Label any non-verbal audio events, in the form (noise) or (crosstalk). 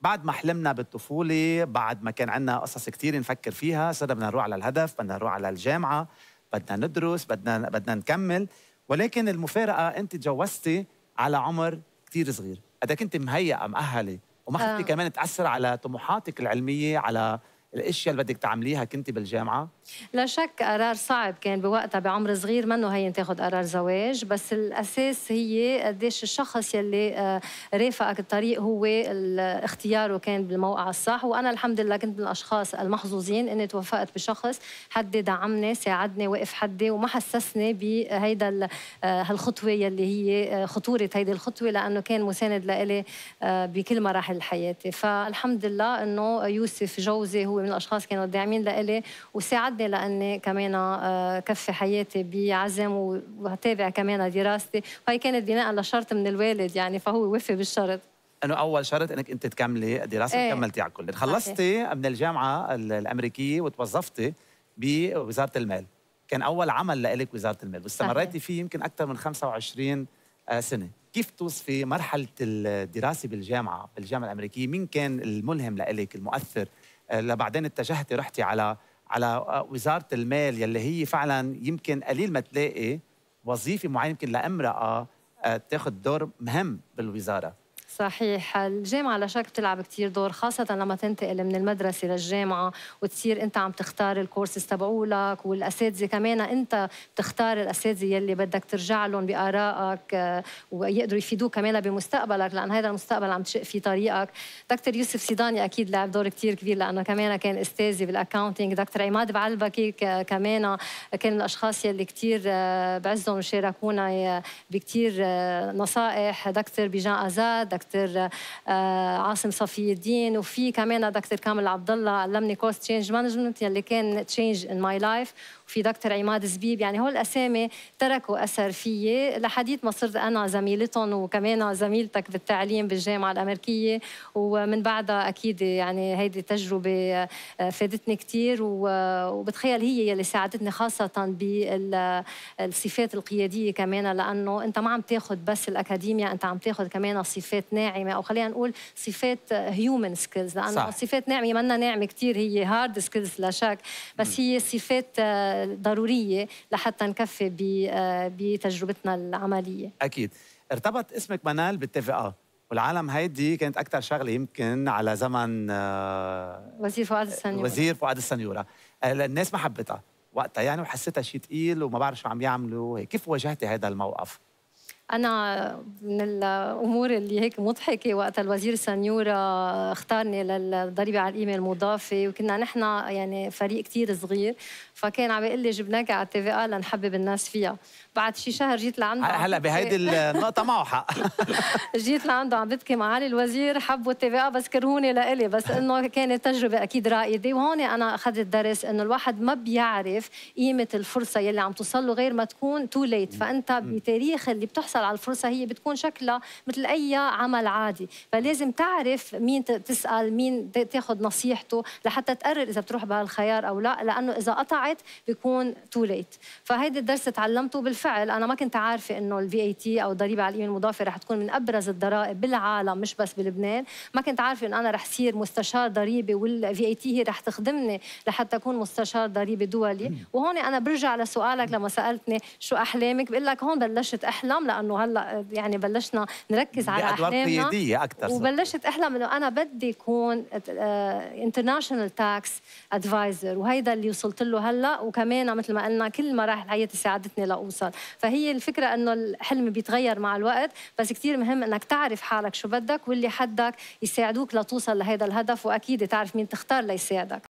بعد ما حلمنا بالطفولة بعد ما كان عندنا قصص كثير نفكر فيها صرنا بدنا نروح على الهدف بدنا نروح على الجامعة بدنا ندرس بدنا بدنا نكمل ولكن المفارقة أنت تجوزتي على عمر كثير صغير قد إيه كنت مهيئة مأهلة وما خفتي آه. كمان تأثر على طموحاتك العلمية على الاشياء اللي بدك تعمليها كنت بالجامعه لا شك قرار صعب كان بوقتها بعمر صغير منه هين تاخذ قرار زواج بس الاساس هي قديش الشخص يلي آه، رافقك الطريق هو اختياره كان بالموقع الصح وانا الحمد لله كنت من الاشخاص المحظوظين اني توفقت بشخص حدي دعمني ساعدني وقف حدي وما حسسني بهيدا آه، هالخطوه يلي هي آه، خطوره هيدي الخطوه لانه كان مساند لإلي بكل مراحل حياتي فالحمد لله انه يوسف جوزي هو هو من الاشخاص كانوا الداعمين لإلي وساعدني لاني كمان آه، كفي حياتي بعزم وتابع كمان دراستي وهي كانت بناء لشرط من الوالد يعني فهو وفي بالشرط انه اول شرط انك انت تكملي الدراسه ايه. كملتي على كل خلصتي من الجامعه الامريكيه وتوظفتي بوزاره المال كان اول عمل لك وزاره المال واستمريتي فيه يمكن اكثر من 25 آه، سنه كيف توصفي مرحله الدراسه بالجامعه بالجامعه الامريكيه مين كان الملهم لك المؤثر آه، لبعدين اتجهتي رحتي على على وزاره المال يلي هي فعلا يمكن قليل ما تلاقي وظيفه معينه يمكن لامراه آه، تاخذ دور مهم بالوزاره صحيح الجامعة لا شك بتلعب كثير دور خاصة لما تنتقل من المدرسة للجامعة وتصير أنت عم تختار الكورسز تبعولك والأساتذة كمان أنت بتختار الأساتذة يلي بدك ترجع لهم بآرائك آه، ويقدروا يفيدوك كمان بمستقبلك لأن هذا المستقبل عم تشق فيه طريقك دكتور يوسف سيداني أكيد لعب دور كثير كبير لأنه كمان كان أستاذي بالأكاونتينج دكتور عماد بعلبكي آه، كمان آه، كان من الأشخاص يلي كثير بعزهم وشاركونا بكثير نصائح دكتور بيجان أزاد دكتور آه، عاصم صفي الدين وفي كمان دكتور كامل عبد الله علمني كوست تشينج مانجمنت يلي كان تشينج ان ماي لايف وفي دكتور عماد زبيب يعني هول الاسامي تركوا اثر فيي لحديث ما صرت انا زميلتهم وكمان زميلتك بالتعليم بالجامعه الامريكيه ومن بعدها اكيد يعني هيدي تجربه آه، فادتني كثير آه، وبتخيل هي يلي ساعدتني خاصه بالصفات القياديه كمان لانه انت ما عم تاخذ بس الاكاديميا انت عم تاخذ كمان صفات ناعمه او خلينا نقول صفات هيومن سكيلز لانه صفات ناعمه منا ناعمه كثير هي هارد سكيلز لا شك بس هي صفات ضروريه لحتى نكفي بتجربتنا العمليه اكيد ارتبط اسمك منال بالتي والعالم هيدي كانت اكثر شغله يمكن على زمن آه، وزير فؤاد السنيوره وزير فؤاد السنيوره آه، الناس ما حبتها وقتها يعني وحسيتها شيء ثقيل وما بعرف شو عم يعملوا كيف واجهتي هذا الموقف انا من الامور اللي هيك مضحكه وقت الوزير سنيورا آه، اختارني للضريبه على القيمه المضافه وكنا نحن يعني فريق كتير صغير فكان عم يقول لي جبناك على التي في لنحبب الناس فيها بعد شي شهر جيت لعنده هلا بهيدي النقطه معه حق (laughs) جيت لعنده عم ببكي معالي الوزير حبوا التي في بس كرهوني لإلي بس انه كانت تجربه اكيد رائده وهون انا اخذت درس انه الواحد ما بيعرف قيمه الفرصه يلي عم توصل له غير ما تكون تو ليت فانت بتاريخ اللي بتحصل تحصل على الفرصه هي بتكون شكلها مثل اي عمل عادي فلازم تعرف مين تسال مين تاخذ نصيحته لحتى تقرر اذا بتروح بهالخيار او لا لانه اذا قطعت بيكون تو ليت فهيدي الدرس تعلمته بالفعل انا ما كنت عارفه انه الفي اي تي او الضريبه على القيمه المضافه رح تكون من ابرز الضرائب بالعالم مش بس بلبنان ما كنت عارفه انه انا رح صير مستشار ضريبه والفي اي تي هي رح تخدمني لحتى اكون مستشار ضريبه دولي وهون انا برجع لسؤالك لما سالتني شو احلامك بقول لك هون بلشت احلم لانه انه هلا يعني بلشنا نركز على احلامنا اكثر وبلشت احلم انه انا بدي اكون انترناشونال تاكس ادفايزر وهيدا اللي وصلت له هلا وكمان مثل ما قلنا كل مراحل حياتي ساعدتني لاوصل فهي الفكره انه الحلم بيتغير مع الوقت بس كثير مهم انك تعرف حالك شو بدك واللي حدك يساعدوك لتوصل لهذا الهدف واكيد تعرف مين تختار ليساعدك